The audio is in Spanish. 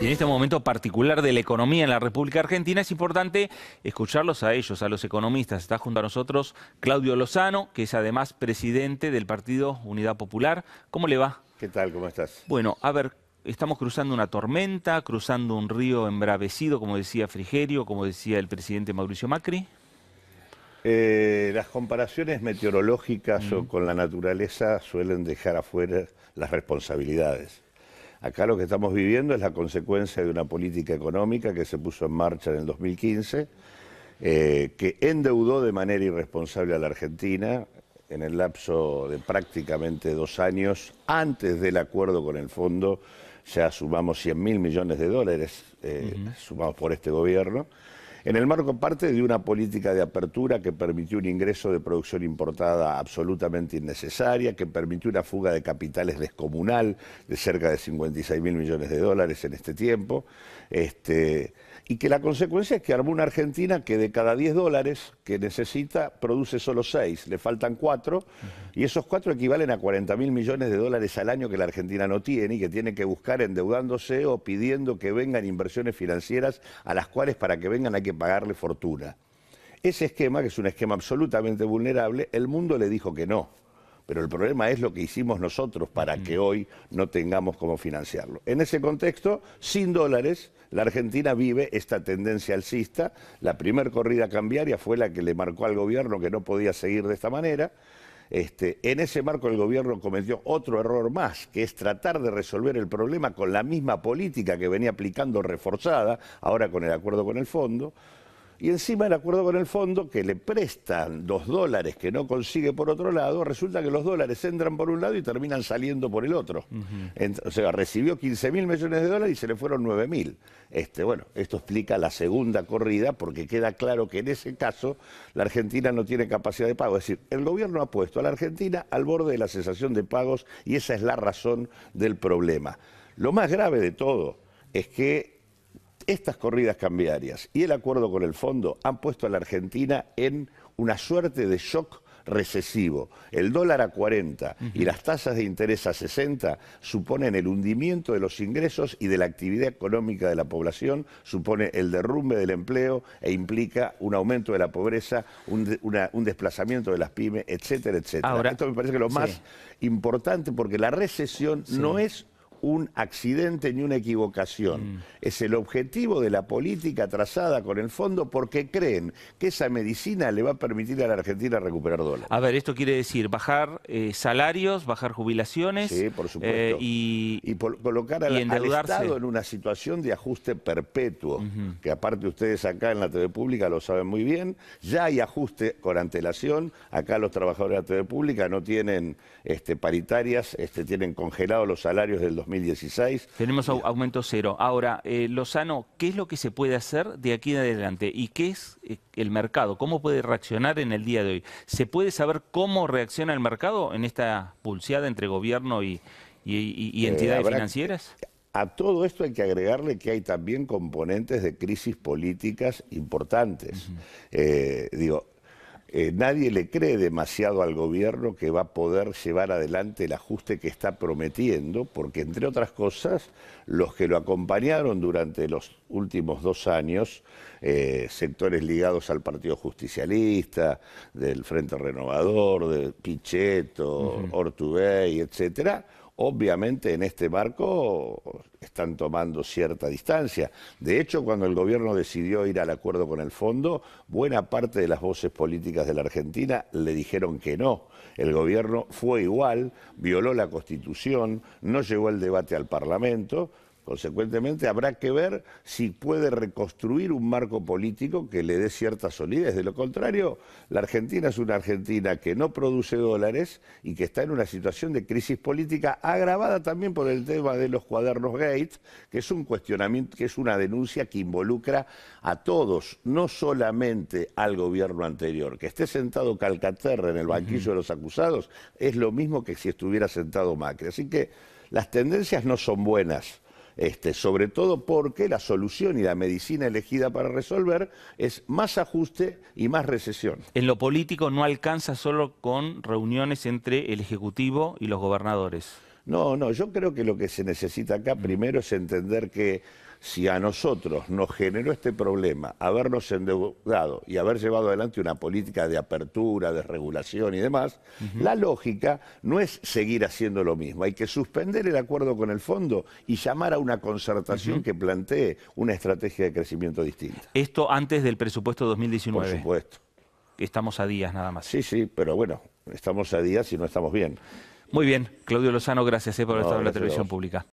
Y en este momento particular de la economía en la República Argentina es importante escucharlos a ellos, a los economistas. Está junto a nosotros Claudio Lozano, que es además presidente del partido Unidad Popular. ¿Cómo le va? ¿Qué tal? ¿Cómo estás? Bueno, a ver, estamos cruzando una tormenta, cruzando un río embravecido, como decía Frigerio, como decía el presidente Mauricio Macri. Eh, las comparaciones meteorológicas o con la naturaleza suelen dejar afuera las responsabilidades. Acá lo que estamos viviendo es la consecuencia de una política económica que se puso en marcha en el 2015, eh, que endeudó de manera irresponsable a la Argentina en el lapso de prácticamente dos años, antes del acuerdo con el fondo, ya sumamos 100 mil millones de dólares eh, sumados por este gobierno en el marco parte de una política de apertura que permitió un ingreso de producción importada absolutamente innecesaria, que permitió una fuga de capitales descomunal de cerca de 56 mil millones de dólares en este tiempo. Este, y que la consecuencia es que armó una Argentina que de cada 10 dólares que necesita produce solo 6, le faltan 4 y esos 4 equivalen a 40 mil millones de dólares al año que la Argentina no tiene y que tiene que buscar endeudándose o pidiendo que vengan inversiones financieras a las cuales para que vengan hay que pagarle fortuna. Ese esquema, que es un esquema absolutamente vulnerable, el mundo le dijo que no. Pero el problema es lo que hicimos nosotros para que hoy no tengamos cómo financiarlo. En ese contexto, sin dólares, la Argentina vive esta tendencia alcista. La primera corrida cambiaria fue la que le marcó al gobierno que no podía seguir de esta manera. Este, en ese marco el gobierno cometió otro error más, que es tratar de resolver el problema con la misma política que venía aplicando reforzada, ahora con el acuerdo con el fondo. Y encima el acuerdo con el fondo, que le prestan dos dólares que no consigue por otro lado, resulta que los dólares entran por un lado y terminan saliendo por el otro. o sea, recibió 15 mil millones de dólares y se le fueron 9 mil. Este, bueno, esto explica la segunda corrida porque queda claro que en ese caso la Argentina no tiene capacidad de pago. Es decir, el gobierno ha puesto a la Argentina al borde de la cesación de pagos y esa es la razón del problema. Lo más grave de todo es que estas corridas cambiarias y el acuerdo con el fondo han puesto a la Argentina en una suerte de shock recesivo. El dólar a 40 y las tasas de interés a 60 suponen el hundimiento de los ingresos y de la actividad económica de la población, supone el derrumbe del empleo e implica un aumento de la pobreza, un, desplazamiento de las pymes, etcétera, etcétera. Ahora, Esto me parece que lo más importante porque la recesión no es un accidente ni una equivocación. Mm. Es el objetivo de la política trazada con el fondo porque creen que esa medicina le va a permitir a la Argentina recuperar dólares. A ver, esto quiere decir bajar eh, salarios, bajar jubilaciones. Eh, y, colocar al, Estado en una situación de ajuste perpetuo, que aparte ustedes acá en la TV Pública lo saben muy bien, ya hay ajuste con antelación, acá los trabajadores de la TV Pública no tienen este, paritarias, este, tienen congelados los salarios del 2020 2016. Tenemos aumento cero. Ahora, eh, Lozano, ¿qué es lo que se puede hacer de aquí en adelante? ¿Y qué es eh, el mercado? ¿Cómo puede reaccionar en el día de hoy? ¿Se puede saber cómo reacciona el mercado en esta pulseada entre gobierno y, eh, entidades financieras? A todo esto hay que agregarle que hay también componentes de crisis políticas importantes. digo, eh, nadie le cree demasiado al gobierno que va a poder llevar adelante el ajuste que está prometiendo, porque entre otras cosas, los que lo acompañaron durante los últimos dos años, eh, sectores ligados al Partido Justicialista, del Frente Renovador, de Pichetto, uh etc., etcétera, obviamente en este marco están tomando cierta distancia. De hecho, cuando el gobierno decidió ir al acuerdo con el fondo, buena parte de las voces políticas de la Argentina le dijeron que no. El gobierno fue igual, violó la Constitución, no llegó el debate al Parlamento Consecuentemente, habrá que ver si puede reconstruir un marco político que le dé cierta solidez. De lo contrario, la Argentina es una Argentina que no produce dólares y que está en una situación de crisis política agravada también por el tema de los cuadernos Gates, que es un cuestionamiento, que es una denuncia que involucra a todos, no solamente al gobierno anterior. Que esté sentado Calcaterra en el banquillo de los acusados es lo mismo que si estuviera sentado Macri. Así que las tendencias no son buenas este, sobre todo porque la solución y la medicina elegida para resolver es más ajuste y más recesión. En lo político no alcanza solo con reuniones entre el Ejecutivo y los gobernadores. No, no, yo creo que lo que se necesita acá primero es entender que si a nosotros nos generó este problema habernos endeudado y haber llevado adelante una política de apertura, de regulación y demás, la lógica no es seguir haciendo lo mismo. Hay que suspender el acuerdo con el fondo y llamar a una concertación que plantee una estrategia de crecimiento distinta. Esto antes del presupuesto 2019. Por supuesto. Estamos a días nada más. Sí, sí, pero bueno, estamos a días y no estamos bien. Muy bien, Claudio Lozano, gracias eh, por haber estado en la televisión pública.